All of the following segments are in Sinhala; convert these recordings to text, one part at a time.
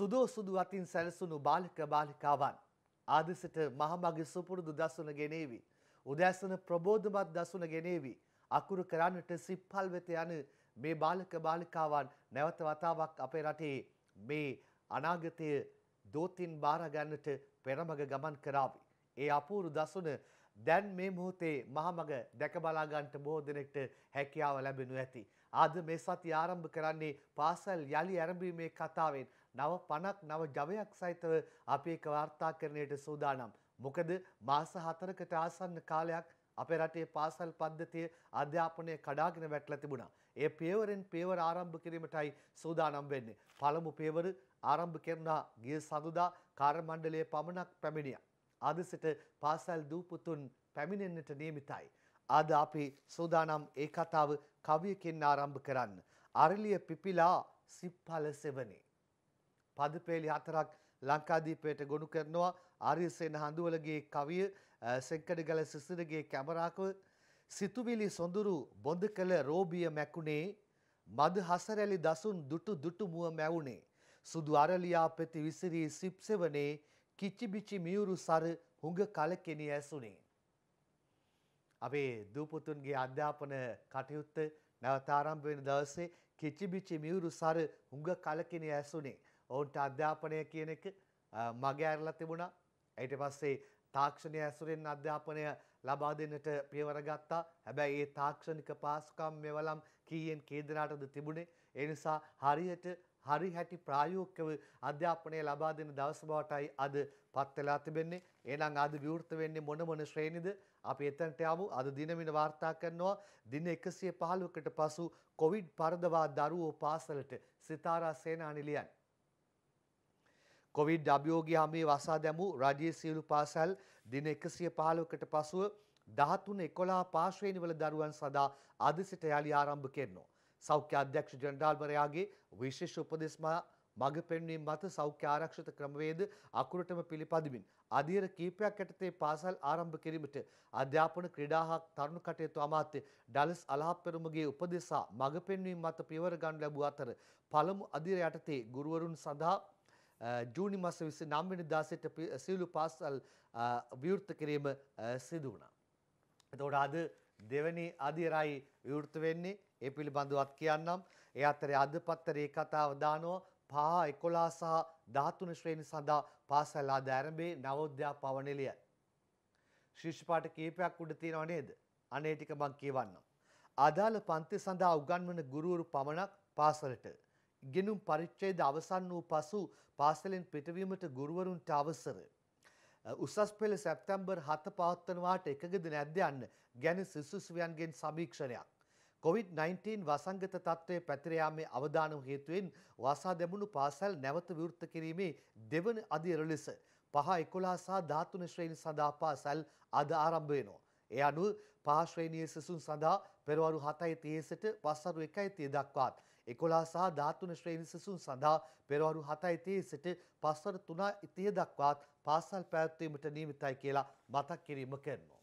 සුදෝ සුදු අතින් සැලසුණු බාලක බාලිකාවන් ආදෙසට මහමගේ සුපුරුදු දසුන ගෙනේවි උදෑසන ප්‍රබෝධමත් දසුන ගෙනේවි අකුරු කරන්නට සිප්පල් වෙත යන මේ බාලක බාලිකාවන් නැවත වතාවක් අපේ රටේ මේ අනාගතය දෝතින් බාරගන්නට පෙරමග ගමන් කරාවි. ඒ අපූරු දසුන දැන් මේ මොහොතේ මහමග දැක බලා ගන්නට බොහෝ දෙනෙක්ට හැකියාව ලැබෙනු ඇති. අද මේ සති ආරම්භ කරන්නේ පාසල් යලි ආරම්භීමේ කතාවෙන් නව පණක් නව ජවයක් සහිතව අපි ඒක වාර්තා කරන්නට සූදානම්. මොකද මාස 4කට ආසන්න කාලයක් අපේ රටේ පාසල් පද්ධතිය අධ්‍යාපනය කඩාගෙන වැටලා තිබුණා. ඒ පියවරෙන් පියවර ආරම්භ කිරීමටයි සූදානම් වෙන්නේ. පළමු පියවර ආරම්භ කරනා ගිය සඳුදා කාර්යමණ්ඩලයේ පමණක් පැමිණියා. අද සිට පාසල් දූපුතුන් පැමිණෙන්නට නියමිතයි. අද අපි සූදානම් ඒ කතාව කවියකින් ආරම්භ කරන්න. අරලිය පිපිලා සිප්පල සෙවනේ පදපේලි හතරක් ලංකාදීපයට ගොනු කරනවා ආර්යසේන හඳුවලගේ කවිය සෙක්කඩගල සිසිරගේ කැමරාකව සිතුවිලි සොඳුරු බොඳ කළ රෝබිය මැකුණේ මද හසරැලි දසුන් දුටු දුටු මුව මැවුනේ සුදු අරලියා පෙති විසිරී සිප්සෙවනේ කිච්චිබිචි මියුරු සර හුඟ කලකෙනි ඇසුනේ අපේ දූපුතුන්ගේ අධ්‍යාපන කටයුත්ත නැවත ආරම්භ වෙන දවසේ කිච්චිබිචි මියුරු සර හුඟ කලකෙනි ඇසුනේ ඔවුන්ට අධ්‍යාපනය කියන එක මගේ ඇරලා තිබුණා. ඊට පස්සේ තාක්ෂණය ඇසුරෙන් අධ්‍යාපනය ලබා දෙන්නට පියවර ගත්තා. හැබැයි ඒ තාක්ෂණික පාසුකම් මෙවලම් කීයෙන් කී දෙනාටද තිබුණේ? ඒ නිසා හරියට හරි හැටි ප්‍රායෝගිකව අධ්‍යාපනය ලබා දෙන දවස බවටයි අද පත් වෙලා තිබෙන්නේ. එහෙනම් අද විවෘත වෙන්නේ මොන මොන ශ්‍රේණිද? අපි එතනට යමු. අද දිනමින වාර්තා කරනවා දින 115කට පසු කොවිඩ් පරදවා දරුවෝ පාසලට සිතාරා සේනානිලියන් කොවිඩ් අභියෝගය හමේ වසා දැමූ රජයේ සියලු පාසල් දින 115කට පසුව 13 11 පාර්ශ්වයනිවල දරුවන් සඳහා අද සිට යළි ආරම්භ කෙරෙනවා. සෞඛ්‍ය අධ්‍යක්ෂ ජනරාල්වරයාගේ විශේෂ උපදෙස්මා මඟ පෙන්වීම මත සෞඛ්‍ය ආරක්ෂිත ක්‍රමවේද අකුරටම පිළිපදිමින් අධීර කීපයක් යටතේ පාසල් ආරම්භ කිරීමට අධ්‍යාපන ක්‍රීඩා හා තරුණ කටයුතු අමාත්‍ය ඩලස් අලහප්පෙරුමගේ උපදෙසා මඟ පෙන්වීම මත පියවර ගන්න ලැබුව අතර පළමු අධීර යටතේ ගුරුවරුන් සඳහා ජූනි මස විසි නම්වෙනිදා සිට සියලු පාසල් විවෘත කිරීම සිදු වුණා. එතකොට අද දෙවැනි අධිරයි විවෘත වෙන්නේ ඒ පිළිබඳවත් කියන්නම්. ඒ අතරේ අද පත්තරේ කතාව දානවා පහ එකොලා සහ ධාතුන ශ්‍රේණි සඳහා පාසල් අද ඇරඹේ නවෝද්‍යාපව නිලයයි. ශිෂ්‍යපාට කීපයක් උඩ තියෙනව නේද? අනේ ටික මං කියවන්නම්. අදාළ පන්ති සඳහා උගන්වන ගුරුවරු පමණක් පාසලට ගෙනුම් පරිච්ඡේද අවසන් වූ පසු පාසලෙන් පිටවීමට ගුරුවරුන්ට අවසර. උසස් පෙළ සැප්තැම්බර් හත පවත්වනවාට එකගද නැද්ද යන්න ගැන සිසුසුවියන්ගෙන් සමීක්ෂණයක්. COVID-19 වසංගත තත්ත්වය පැතිරයාමේ අවධානම හේතුවෙන් වසා දැමුණු පාසැල් නැවත විවෘත කිරීමේ දෙවන අධියර ලෙස පහ එකොලා සහ ධාතුන ශ්‍රේණි සඳහා පාසැල් අද ආරම්භ වෙනවා. එය අනුව පාශ්‍රේණිය සිසුන් සඳහා පෙරවරු හතයි තියසට පස්සරු එකයි තිය දක්වාත් එකොලා සහ ධාතුන ශ්‍රේණි සිසුන් සඳහා පෙරවරු හතයි තිය සිට පස්වර තුනා ඉතිය දක්වාත් පාසල් පැවැත්වීමට නීමිතයි කියලා මතක් කිරීම කරනවා.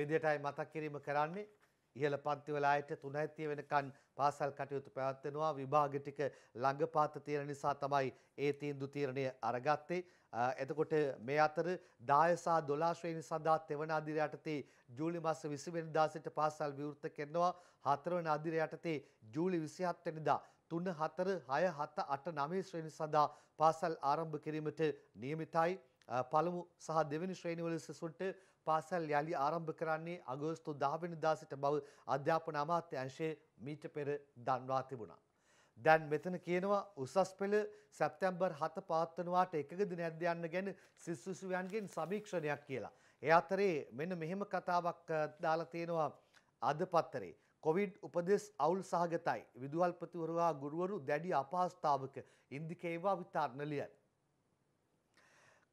එවිදිටයි මතක් කිරීම කරන්නේ ඉහළ පන්තිවල අයට 3:30 වෙනකන් පාසල් කටයුතු පැවැත්වෙනවා විභාග ටික ළඟපාත තියෙන නිසා තමයි ඒ තීන්දුව තීරණය අරගත්තේ එතකොට මේ අතර 10 සහ 12 ශ්‍රේණි සඳහා තෙවන අධිර යටතේ ජූලි මාස 20 වෙනිදා සිට පාසල් විවෘත කරනවා හතරවන අධිර යටතේ ජූලි 27 වෙනිදා තුන හතර හය හත අට නමේ ශ්‍රේණි සඳහා පාසල් ආරම්භ කිරීමට නියමිතයි පළමු සහ දෙවැනි ශ්‍රේණිවල සිසුන්ට පාසල් යළි ආරම්භ කරන්නේ අගෝස්තු 10 වෙනිදා සිට බව අධ්‍යාපන අමාත්‍යාංශයේ මීට පෙර දන්වා තිබුණා. දැන් මෙතන කියනවා උසස් පෙළ සැප්තැම්බර් 7 පවත්වනවාට එකගද නැද්ද යන්න ගැන සිසුසුයන්ගෙන් සමීක්ෂණයක් කියලා. ඒ අතරේ මෙන්න මෙහෙම කතාවක් දාලා තියෙනවා අද පත්තරේ. කොවිඩ් උපදෙස් අවුල් සහගතයි. විදුහල්පතිවරවා ගුරුවරු දැඩි අපහස්ථාවක ඉන්දිකේවා විතාරණලියයි.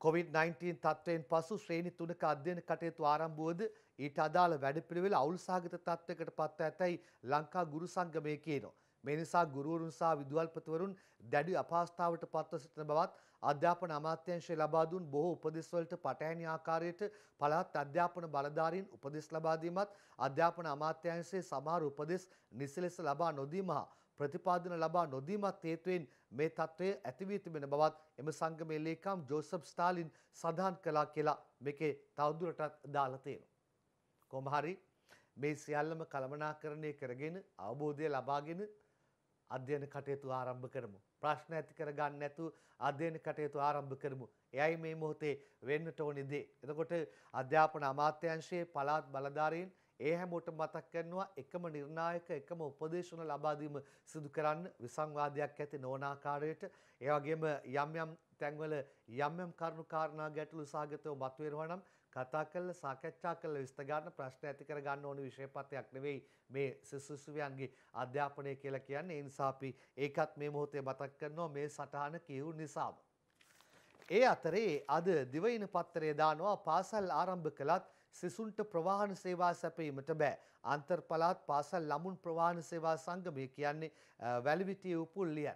කොවිD-19 තත්ත්වයෙන් පසු ශ්‍රේණි තුනක අධ්‍යයන කටයුතු ආරම්භුවද ඊට අදාළ වැඩපිළිවෙල අවුල් සහගත තත්ත්වයකට පත්ව ඇතැයි ලංකා ගුරු සංගමය කියනවා. මේ නිසා ගුරුවරුන් සහ විදුහල්පතිවරුන් දැඩි අපහසුතාවට පත්ව සිටින බවත් අධ්‍යාපන අමාත්‍යාංශය ලබා දුන් බොහෝ උපදෙස්වලට පටහැනි ආකාරයට පළාත් අධ්‍යාපන බලධාරීන් උපදෙස් ලබා දීමත් අධ්‍යාපන අමාත්‍යාංශයේ සමහර උපදෙස් නිසි ලෙස ලබා නොදීම හා ප්‍රතිපාදන ලබා නොදීමත් හේතුවෙන් මේ තත්ත්වය ඇති වී තිබෙන බවත් එම සංගමේ ලේකම් ජෝසප් ස්ටාලින් සඳහන් කළා කියලා මේකේ තවදුරටත් දාලා තියෙනවා. කොහොම හරි මේ සියල්ලම කළමනාකරණය කරගෙන අවබෝධය ලබාගෙන අධ්‍යයන කටයුතු ආරම්භ කරමු. ප්‍රශ්න ඇති කරගන්න නැතුව අධ්‍යයන කටයුතු ආරම්භ කරමු. එයයි මේ මොහොතේ වෙන්නට ඕනේ දේ. එතකොට අධ්‍යාපන අමාත්‍යාංශයේ පළාත් බලධාරීන් ඒ හැමෝට මතක් කරනවා එකම නිර්ණායක එකම උපදේශන ලබා දීම සිදු කරන්න විසංවාදයක් ඇති නොවන ආකාරයට ඒ වගේම යම් යම් තැන්වල යම් යම් කරුණු කාරණා ගැටලු සාගතව මතුවෙනවා නම් කතා කරලා සාකච්ඡා කරලා විස්තර ගන්න ප්‍රශ්න ඇති කර ගන්න ඕන විශේෂපතයක් නෙවෙයි මේ සිසුසුවියන්ගේ අධ්‍යාපනය කියලා කියන්නේ ඒ නිසා අපි ඒකත් මේ මොහොතේ මතක් කරනවා මේ සටහන කියු නිසාම ඒ අතරේ අද දිවයින පත්තරේ දානවා පාසල් ආරම්භ කළත් සිසුන්ට ප්‍රවාහන සේවා සැපීමට බෑ. අන්තර් පළාත් පාසල් ළමුන් ප්‍රවාහන සේවා සංගමය කියන්නේ වැලිවිටිය උපුල්ලියන්.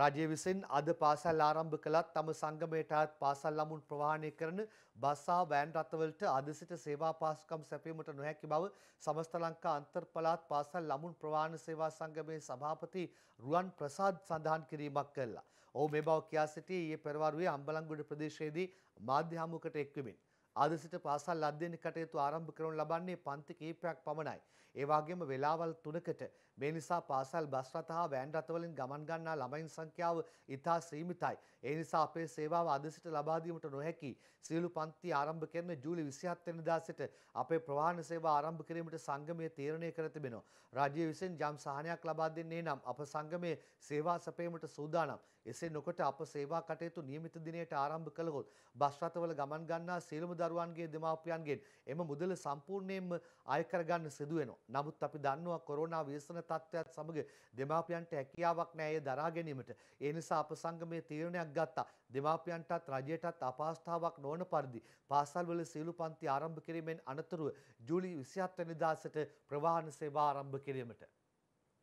රජය විසින් අද පාසල් ආරම්භ කළත් තම සංගමයටත් පාසල් ළමුන් ප්‍රවාහණය කරන බස්සා වෑන් රථවලට අද සිට සේවා පාසුකම් සැපීමට නොහැකි බව සමස්ත ලංකා අන්තර් පළාත් පාසල් ළමුන් ප්‍රවාහන සේවා සංගමයේ සභාපති රුවන් ප්‍රසාද් සඳහන් කිරීමක් කළා. ඔහු මේ බව කියා සිටි ඊයේ පෙරවරුවේ අම්බලන්ගොඩ ප්‍රදේශයේදී මාධ්‍ය හමුවකට එක්වෙමින්. අද සිට පාසල් අධ්‍යයන කටයුතු ආරම්භ කරනු ලබන්නේ පන්ති කීපයක් පමණයි. ඒ වගේම වෙලාවල් 3කට මේ නිසා පාසල් බස් රථ හා වෑන් රථවලින් ගමන් ගන්නා ළමයින් සංඛ්‍යාව ඉතා සීමිතයි. ඒ නිසා අපේ සේවාව අද සිට ලබා දීමට නොහැකි. සියලු පන්ති ආරම්භ කරන ජූලි 27 වෙනිදා සිට අපේ ප්‍රවාහන සේවා ආරම්භ කිරීමට සංගමය තීරණය කර තිබෙනවා. රාජ්‍ය විසින් යම් සහනයක් ලබා දෙන්නේ නම් අප සංගමයේ සේවා සපයීමට සූදානම්. එසේ නොකොට අප සේවා කටයුතු නියමිත දිනයට ආරම්භ කළහොත් බස් රථවල ගමන් ගන්නා සියලුම දරුවන්ගේ දෙමාපියන්ගෙන් එම මුදල සම්පූර්ණයෙන්ම අය කරගන්න සිදු වෙනවා. නමුත් අපි දන්නවා කොරෝනා ව්‍යසන තත්ත්වයක් සමග දෙමාපියන්ට හැකියාවක් නැහැ දරා ගැනීමට. ඒ නිසා අප සංගමයේ තීරණයක් ගත්තා. දෙමාපියන්ටත් රජයටත් අපහසුතාවක් නොවන පරිදි පාසල්වල සීලු පන්ති ආරම්භ කිරීමෙන් අනතුරුව ජූලි 27 වෙනිදා සිට ප්‍රවාහන සේවා ආරම්භ කිරීමට.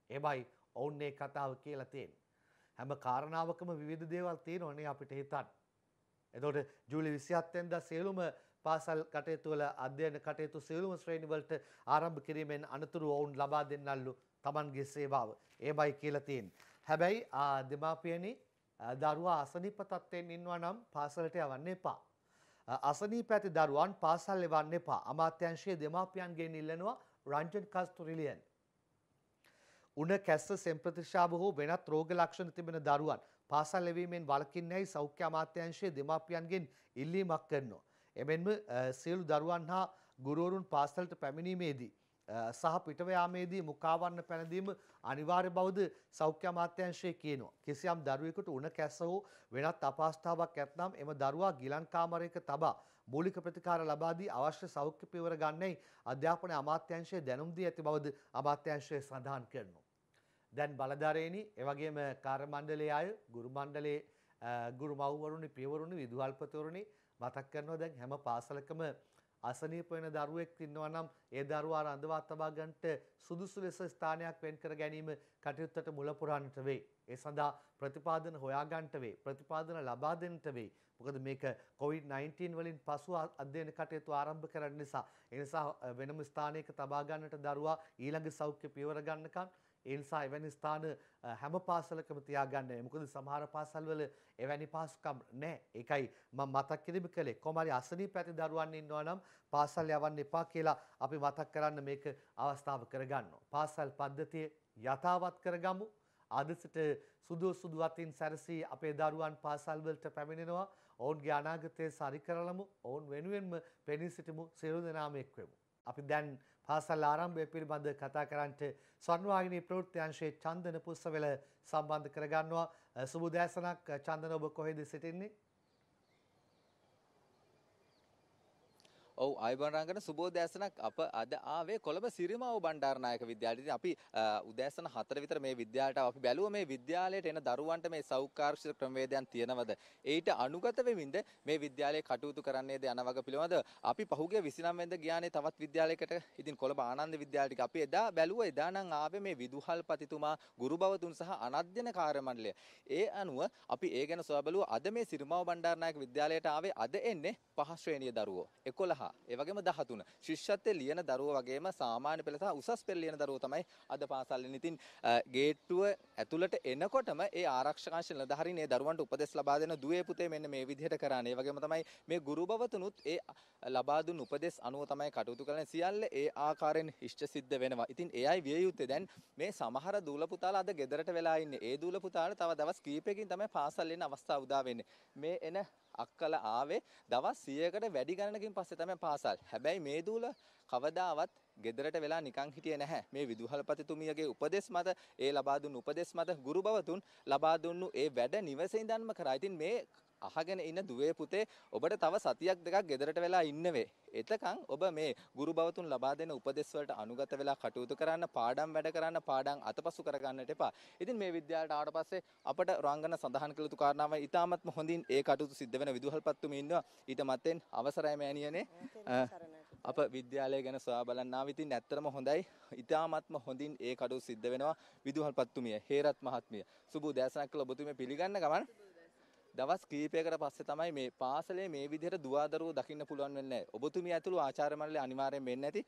එහෙමයි ඔවුන් මේ කතාව කියලා තියෙන්නේ. හැම කාරණාවකම විවිධ දේවල් තියෙනවනේ අපිට හිතන්න. එතකොට ජූලි 27 වෙනිදා සීලුම පාසල් කටයුතුවල අධ්‍යයන කටයුතු සියලුම ශ්‍රේණිවලට ආරම්භ කිරීමෙන් අනතුරු ඔවුන් ලබා දෙන්නල්ලු Tamanගේ සේවාව. ඒමයි කියලා තියෙන්නේ. හැබැයි දෙමාපියනි දරුවා අසනීප තත්ත්වයෙන් ඉන්නවා නම් පාසලට යවන්න එපා. අසනීප ඇති දරුවන් පාසල් එවන්න එපා. අමාත්‍යංශයේ දෙමාපියන්ගෙන් ඉල්ලනවා රංජන් කස්තුරිලියන්. උණ කැස්ස සෙම්ප්‍රතිශාව හෝ වෙනත් රෝග ලක්ෂණ තිබෙන දරුවන් පාසල් එවීමෙන් වළකින්නයි සෞඛ්‍ය අමාත්‍යංශයේ දෙමාපියන්ගෙන් ඉල්ලීමක් කරනවා. එමෙන්ම සියලු දරුවන් හා ගුරුවරුන් පාසලට පැමිණීමේදී සහ පිටවයාමේදී මුකාවන්න පැනදීම අනිවාර්ය බවද සෞඛ්‍ය අමාත්‍යංශයේ කියනවා. කිසියම් දරුවෙකුට උණ කැස හෝ වෙනත් අපහසුතාවක් ඇත්නම් එම දරුවා ගිලන් කාමරයක තබා මූලික ප්‍රතිකාර ලබා දී අවශ්‍ය සෞඛ්‍ය පියවර ගන්නයි අධ්‍යාපන අමාත්‍යංශය දැනුම් දී ඇති බවද අමාත්‍යංශය සඳහන් කරනවා. දැන් බලධාරීනි එවැගේම කාර්ය මණ්ඩලයේ අය ගුරු මණ්ඩලයේ ගුරු මව්වරුනි පියවරුනි විදුහල්පතිවරුනි මතක් කරනවා දැන් හැම පාසලකම අසනීප වෙන දරුවෙක් ඉන්නවා නම් ඒ දරුවා රඳවා තබා ගන්නට සුදුසු ලෙස ස්ථානයක් වෙන් කර ගැනීම කටයුත්තට මුල පුරන්නට වේ. ඒ සඳහා ප්‍රතිපාදන හොයා ගන්නට වේ. ප්‍රතිපාදන ලබා දෙන්නට වේ. මොකද මේක COVID-19 වලින් පසු අධ්‍යයන කටයුතු ආරම්භ කරන්න නිසා. ඒ නිසා වෙනම ස්ථානයක තබා ගන්නට දරුවා ඊළඟ සෞඛ්‍ය පියවර ගන්නකම් ඒ නිසා එවැනි ස්ථාන හැම පාසලකම තියාගන්න මොකද සමහර පාසල්වල එවැනි පහසුකම් නැහැ. ඒකයි මම මතක් කිරීම කළේ. කොහොම හරි අසනීප ඇති දරුවන් ඉන්නවා නම් පාසල් යවන්න එපා කියලා අපි මතක් කරන්න මේක අවස්ථාව කරගන්නවා. පාසල් පද්ධතිය යථාවත් කරගමු. අදසට සුදු සුදු අතින් සැරසී අපේ දරුවන් පාසල්වලට පැමිණෙනවා. ඔවුන්ගේ අනාගතය සරි කරලමු. ඔවුන් වෙනුවෙන්ම පෙනී සිටිමු. සියලු දෙනාම එක්වෙමු. අපි දැන් පාසල් ආරම්භය පිළිබඳ කතා කරන්නට ස්වර්ණවාහිනී ප්‍රවෘත්ති චන්දන පුස්සවෙල සම්බන්ධ කරගන්නවා. සුබ උදෑසනක් චන්දන ඔබ කොහෙද සිටින්නේ? ඔව් ආයුබෝවන් රංගන සුබෝදෑසනක් අප අද ආවේ කොළඹ සිරිමාව බණ්ඩාරනායක විද්‍යාලයට. අපි උදෑසන 4 විතර මේ විද්‍යාලයට අපි බැලුවා මේ විද්‍යාලයට එන දරුවන්ට මේ සෞඛ්‍යාරක්ෂිත ක්‍රමවේදයන් තියෙනවද? ඊට අනුගත වෙමින්ද මේ විද්‍යාලයේ කටයුතු කරන්නේද යන වග පිළිබඳව අපි පහුගිය 29 වෙනිදා ගියානේ තවත් විද්‍යාලයකට. ඉතින් කොළඹ ආනන්ද විද්‍යාලයට අපි එදා බැලුවා එදා නම් ආවේ මේ විදුහල්පතිතුමා, ගුරුබවතුන් සහ අනධ්‍යන කාර්ය මණ්ඩලය. ඒ අනුව අපි ඒ ගැන සොයා බැලුවා අද මේ සිරිමාව බණ්ඩාරනායක විද්‍යාලයට ආවේ අද එන්නේ පහ ශ්‍රේණිය දරුවෝ. 11 දහ ඒවගේම දහතුන ශිෂ්‍යත්වය ලියන දරුව වගේම සාමාන්‍ය පෙළ සහ උසස් පෙළ ලියන දරුවෝ තමයි අද පාසල්වලින් ඉතින් ගේට්ටුව ඇතුළට එනකොටම ඒ ආරක්ෂකංශ නිලධාරීන් ඒ දරුවන්ට උපදෙස් ලබා දෙන දුවේ පුතේ මෙන්න මේ විදිහට කරන්නේ ඒ වගේම තමයි මේ ගුරු බවතුනුත් ඒ ලබා දුන් උපදෙස් අනුව තමයි කටයුතු කරන්නේ සියල්ල ඒ ආකාරයෙන් ඉෂ්ට සිද්ධ වෙනවා ඉතින් එයයි විය යුත්තේ දැන් මේ සමහර දූල පුතාලා අද ගෙදරට වෙලා ඉන්නේ ඒ දූල පුතාලා තව දවස් කීපයකින් තමයි පාසල් එන අවස්ථාව උදා වෙන්නේ මේ එන අක්කලා ආවේ දවස් 100කට වැඩි ගණනකින් පස්සේ තමයි පාසල්. හැබැයි මේ දූල කවදාවත් ගෙදරට වෙලා නිකං හිටියේ නැහැ. මේ විදුහල්පතිතුමියගේ උපදෙස් මත ඒ ලබා දුන් උපදෙස් මත ගුරු බවතුන් ලබා දුන්නු ඒ වැඩ නිවසේ ඉඳන්ම කරා. ඉතින් මේ අහගෙන ඉන්න දුවේ පුතේ ඔබට තව සතියක් දෙකක් ගෙදරට වෙලා ඉන්නවේ. එතකන් ඔබ මේ ගුරු භවතුන් ලබා දෙන උපදෙස් වලට අනුගත වෙලා කටයුතු කරන්න, පාඩම් වැඩ කරන්න, පාඩම් අතපසු කරගන්නට එපා. ඉතින් මේ විද්‍යාලයට ආවට පස්සේ අපට රංගන සඳහන් කළ යුතු කාරණාව ඉතාමත්ම හොඳින් ඒ කටයුතු සිද්ධ වෙන විදුහල්පත්තුම ඉන්නවා. ඊට මත්තෙන් අවසරයි මෑණියනේ. අප විද්‍යාලය ගැන සොයා බලන්න ආව. ඉතින් ඇත්තටම හොඳයි. ඉතාමත්ම හොඳින් ඒ කටයුතු සිද්ධ වෙනවා විදුහල්පත්තුමිය, හේරත් මහත්මිය. සුබ උදෑසනක් කියලා ඔබතුමිය පිළිගන්න ගමන් දවස් කීපයකට පස්සේ තමයි මේ පාසලේ මේ විදිහට දුවදරුවෝ දකින්න පුළුවන් වෙන්නේ. ඔබතුමිය ඇතුළු ආචාර්ය මණ්ඩලය අනිවාර්යෙන් වෙන්නේ නැති.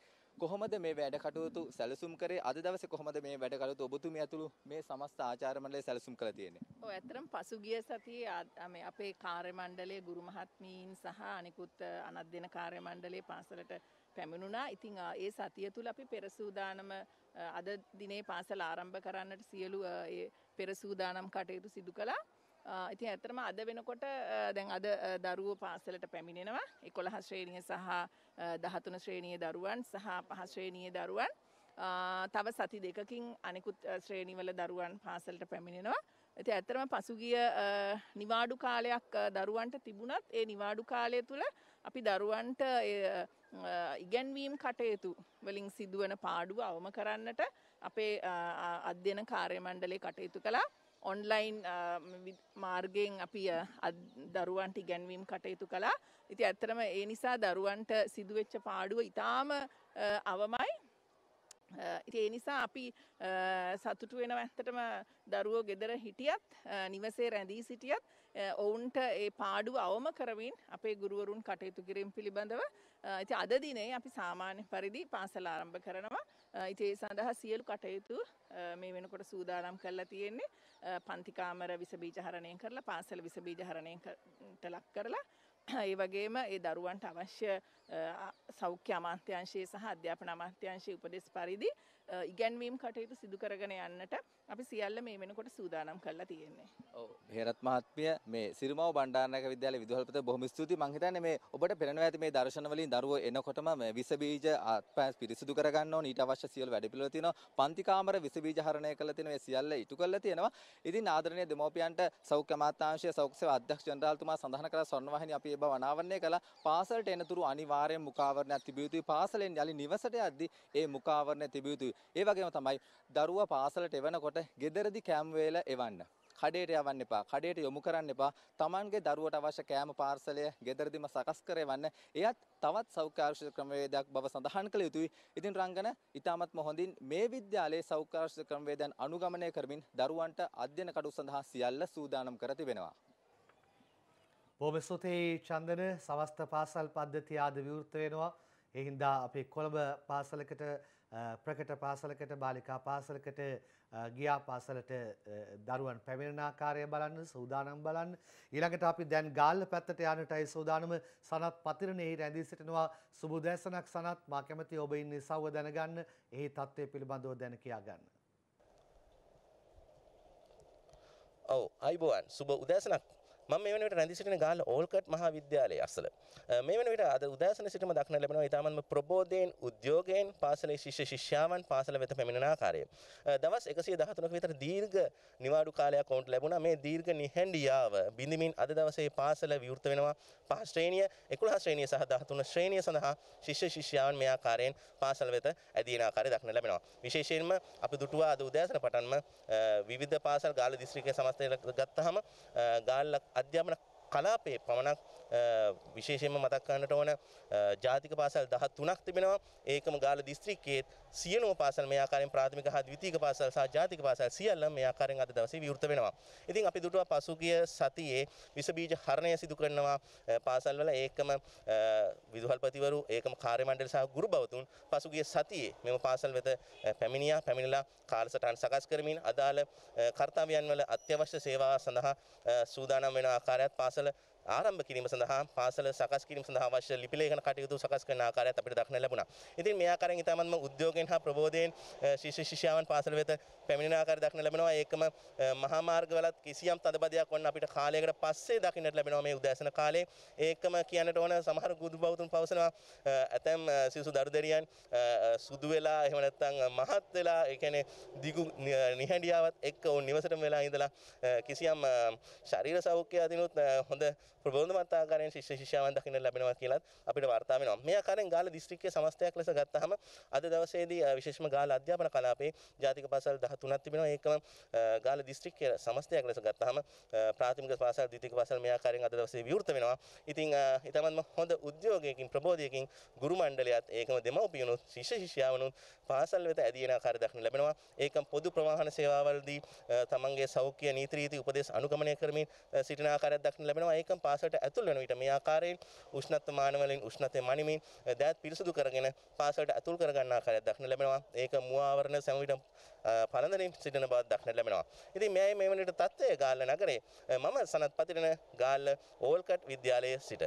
කොහොමද මේ වැඩ කටයුතු සැලසුම් කරේ? අද දවසේ කොහොමද මේ වැඩ කටයුතු ඔබතුමිය ඇතුළු මේ සමස්ත ආචාර්ය මණ්ඩලය සැලසුම් කරලා තියෙන්නේ? ඔව් ඇත්තටම පසුගිය සතියේ මේ අපේ කාර්ය මණ්ඩලයේ ගුරු මහත්මීන් සහ අනිකුත් අනත් දෙන කාර්ය මණ්ඩලයේ පාසලට පැමිණුණා. ඉතින් ඒ සතිය තුල අපි පෙරසූදානම අද දිනේ පාසල ආරම්භ කරන්නට සියලු පෙරසූදානම් කටයුතු සිදු කළා. ඉතින් ඇත්තටම අද වෙනකොට දැන් අද දරුවෝ පාසලට පැමිණෙනවා 11 ශ්‍රේණිය සහ 13 ශ්‍රේණියේ දරුවන් සහ 5 ශ්‍රේණියේ දරුවන් තව සති දෙකකින් අනෙකුත් ශ්‍රේණිවල දරුවන් පාසලට පැමිණෙනවා. ඉතින් ඇත්තටම පසුගිය නිවාඩු කාලයක් දරුවන්ට තිබුණත් ඒ නිවාඩු කාලය තුල අපි දරුවන්ට ඉගැන්වීම් කටයුතු වලින් සිදුවන පාඩුව අවම කරන්නට අපේ අධ්‍යයන කාර්ය මණ්ඩලය කටයුතු කළා. ඔන්ලයින් uh, මාර්ගයෙන් අපි uh, දරුවන්ට ඉගැන්වීම් කටයුතු කළා ඉති ඇත්තරම ඒ නිසා දරුවන්ට සිදුවෙච්ච පාඩුව ඉතාම uh, අවමයි ඉතිේ නිසා අපි සතුටු වෙන ඇත්තටම දරුවෝ ගෙදර හිටියත් නිවසේ රැඳී සිටියත් ඔවුන්ට ඒ පාඩුව අවම කරමින් අපේ ගුරුවරුන් කටයුතු කිරීම පිළිබඳව ඇති අදදිනේ අපි සාමාන්‍ය පරිදි පාසල ආරම්භ කරනවා ඉතින් ඒ සඳහා සියලු කටයුතු මේ වෙනකොට සූදානම් කරලා තියෙන්නේ පන්තිකාමර විස බීජ හරණය කරලා පාසල විස බීජ හරණයට ලක් කරලා ඒ වගේම ඒ දරුවන්ට අවශ්‍ය සෞඛ්‍ය අමාත්‍යාංශයේ සහ අධ්‍යාපන අමාත්‍යාංශයේ උපදෙස් පරිදි ඉගැන්වීම් කටයුතු සිදු කරගෙන යන්නට අපි සියල්ල මේ වෙනකොට සූදානම් කරලා තියෙන්නේ. ඔව් හේරත් මහත්මිය මේ සිරිමව බණ්ඩාරනායක විද්‍යාලයේ විදුහල්පත බොහොම ස්තුතියි මං හිතන්නේ මේ ඔබට පෙරණව ඇති මේ දර්ශන වලින් දරුවෝ එනකොටම මේ විස බීජ අත්පෑස් පිරිසිදු කරගන්න ඕන ඊට අවශ්‍ය සියලු වැඩ පිළිවෙල තියෙනවා පන්ති කාමර විස බීජ හරණය කරලා තියෙන මේ සියල්ල ඉටු කරලා තියෙනවා. ඉතින් ආදරණීය දෙමෝපියන්ට සෞඛ්‍ය අමාත්‍යාංශය සෞඛ්‍ය සේවා අධ්‍යක්ෂ ජනරාල්තුමා සඳහන් කළ ස්වර්ණවාහිනිය අපි ඒව වනාවරණය කළා. පාසලට එනතුරු අනිවාර්යෙන් මුඛාවරණයක් තිබිය යුතුයි. පාසලෙන් යලි නිවසට යද්දී ඒ මුඛාවරණය තිබිය යුතුයි. ඒ වගේම තමයි දරුවා පාසලට එවනකොට එතකොට gederedi කෑම වේල එවන්න. කඩේට යවන්න එපා. කඩේට යොමු කරන්න එපා. Tamanගේ දරුවට අවශ්‍ය කෑම පාර්සලය gederediම සකස් කර එවන්න. එයත් තවත් සෞඛ්‍යාරක්ෂිත ක්‍රමවේදයක් බව සඳහන් කළ යුතුයි. ඉතින් රංගන ඉතාමත්ම හොඳින් මේ විද්‍යාලයේ සෞඛ්‍යාරක්ෂිත ක්‍රමවේදයන් අනුගමනය කරමින් දරුවන්ට අධ්‍යයන කටයුතු සඳහා සියල්ල සූදානම් කර තිබෙනවා. බොහොම ස්තුතියි චන්දන සමස්ත පාසල් පද්ධතිය ආද විවෘත වෙනවා. ඒ හින්දා අපේ කොළඹ පාසලකට ප්‍රකට පාසලකට බාලිකා පාසලකට ගියා පාසලට දරුවන් පැමිණෙන ආකාරය බලන්න සූදානම් බලන්න ඊළඟට අපි දැන් ගාල්ල පැත්තට යන්නටයි සූදානම සනත් පතිරණේ රැඳී සිටිනවා සුබුදැසනක් සනත් මා කැමති ඔබ ඉන්නේ සව්ව දැනගන්න එහි தත්ත්වය පිළිබඳව දැන කියා ගන්න. ඔව් අයිබෝන් සුබ උදෑසනක් මම මේ වෙනකොට රැඳී සිටින ගාල්ල ඕල්කට් මහා විද්‍යාලයේ අසල මේ වෙනකොට අද උදෑසන සිටම දක්න ලැබෙනවා ඊටමත්ම ප්‍රබෝධයෙන් උද්‍යෝගයෙන් පාසලේ ශිෂ්‍ය ශිෂ්‍යාවන් පාසල වෙත පැමිණෙන ආකාරය දවස් 113ක විතර දීර්ඝ නිවාඩු කාලයක් ඔවුන්ට ලැබුණා මේ දීර්ඝ නිහඬියාව බිඳමින් අද දවසේ පාසල විවෘත වෙනවා පහ ශ්‍රේණිය 11 ශ්‍රේණිය සහ 13 ශ්‍රේණිය සඳහා ශිෂ්‍ය ශිෂ්‍යාවන් මේ ආකාරයෙන් පාසල වෙත ඇදීන ආකාරය දක්න ලැබෙනවා විශේෂයෙන්ම අපි දුටුවා අද උදෑසන පටන්ම විවිධ පාසල් ගාල්ල දිස්ත්‍රික්කයේ සමස්තය ගත්තහම ගාල්ලක් අධ්‍යාපන කලාපයේ පමණක් විශේෂයෙන්ම මතක් කරන්නට ඕන ජාතික පාසල් 13ක් තිබෙනවා. ඒකම ගාල දිස්ත්‍රික්කයේ සියලුම පාසල් මේ ආකාරයෙන් ප්‍රාථමික හා ද්විතීයික පාසල් සහ ජාතික පාසල් සියල්ලම මේ ආකාරයෙන් අද දවසේ විවෘත වෙනවා. ඉතින් අපි දුටුවා පසුගිය සතියේ විස බීජ හරණය සිදු කරනවා පාසල්වල ඒකම විදුහල්පතිවරු ඒකම කාර්ය මණ්ඩල සහ ගුරු බවතුන් පසුගිය සතියේ මෙම පාසල් වෙත පැමිණියා. පැමිණලා කාලසටහන් සකස් කරමින් අදාළ කර්තව්‍යයන් වල අත්‍යවශ්‍ය සේවා සඳහා සූදානම් වෙන ආකාරයත් පාසල ආරම්භ කිරීම සඳහා පාසල සකස් කිරීම සඳහා අවශ්‍ය ලිපි ලේඛන කටයුතු සකස් කරන ආකාරයත් අපිට දක්නට ලැබුණා. ඉතින් මේ ආකාරයෙන් ඊටමත්ම උද්‍යෝගයෙන් හා ප්‍රබෝධයෙන් ශිෂ්‍ය ශිෂ්‍යාවන් පාසල වෙත පැමිණෙන ආකාරය දක්නට ලැබෙනවා. ඒකම මහා මාර්ගවලත් කිසියම් තදබදයක් වන්න අපිට කාලයකට පස්සේ දකින්නට ලැබෙනවා මේ උදෑසන කාලේ. ඒකම කියන්නට ඕන සමහර ගුරු බෞතුන් පවසනවා ඇතැම් සිසු දරුදරියන් සුදු වෙලා එහෙම නැත්නම් මහත් වෙලා ඒ කියන්නේ දිගු නිහඬියාවත් එක්ක උන් නිවසටම වෙලා ඉඳලා කිසියම් ශරීර සෞඛ්‍ය අදිනුත් හොඳ ප්‍රබෝධමත් ආකාරයෙන් ශිෂ්‍ය ශිෂ්‍යාවන් දකින්න ලැබෙනවා කියලත් අපිට වාර්තා වෙනවා. මේ ආකාරයෙන් ගාල්ල දිස්ත්‍රික්කයේ සමස්තයක් ලෙස ගත්තාම අද දවසේදී විශේෂම ගාල්ල අධ්‍යාපන කලාපේ ජාතික පාසල් 13ක් තිබෙනවා. ඒකම ගාල්ල දිස්ත්‍රික්කයේ සමස්තයක් ලෙස ගත්තාම ප්‍රාථමික පාසල් ද්විතීයික පාසල් මේ ආකාරයෙන් අද දවසේ විවෘත වෙනවා. ඉතින් ඊටමත්ම හොඳ උද්‍යෝගයකින් ප්‍රබෝධයකින් ගුරු මණ්ඩලයත් ඒකම දෙමව්පියනුත් ශිෂ්‍ය ශිෂ්‍යාවනුත් පාසල් වෙත ඇදී යන ආකාරය දක්න ලැබෙනවා. ඒකම පොදු ප්‍රවාහන සේවාවලදී තමන්ගේ සෞඛ්‍ය නීති රීති උපදෙස් අනුගමනය කරමින් සිටින ආකාරයක් දක්න ලැබෙනවා. ඒකම පාසලට ඇතුල් වෙන විට මේ ආකාරයෙන් උෂ්ණත්ව මානවලින් උෂ්ණතය මනිමින් දෑත් පිරිසුදු කරගෙන පාසලට ඇතුල් කරගන්න ආකාරයක් දක්න ලැබෙනවා. ඒක මුව ආවරණ සෑම විටම පළඳින් සිටින බව දක්න ලැබෙනවා. ඉතින් මෙයයි මේ වන විට තත්ත්වය ගාල්ල නගරේ මම සනත් පතිරණ ගාල්ල ඕල්කට් විද්‍යාලයේ සිට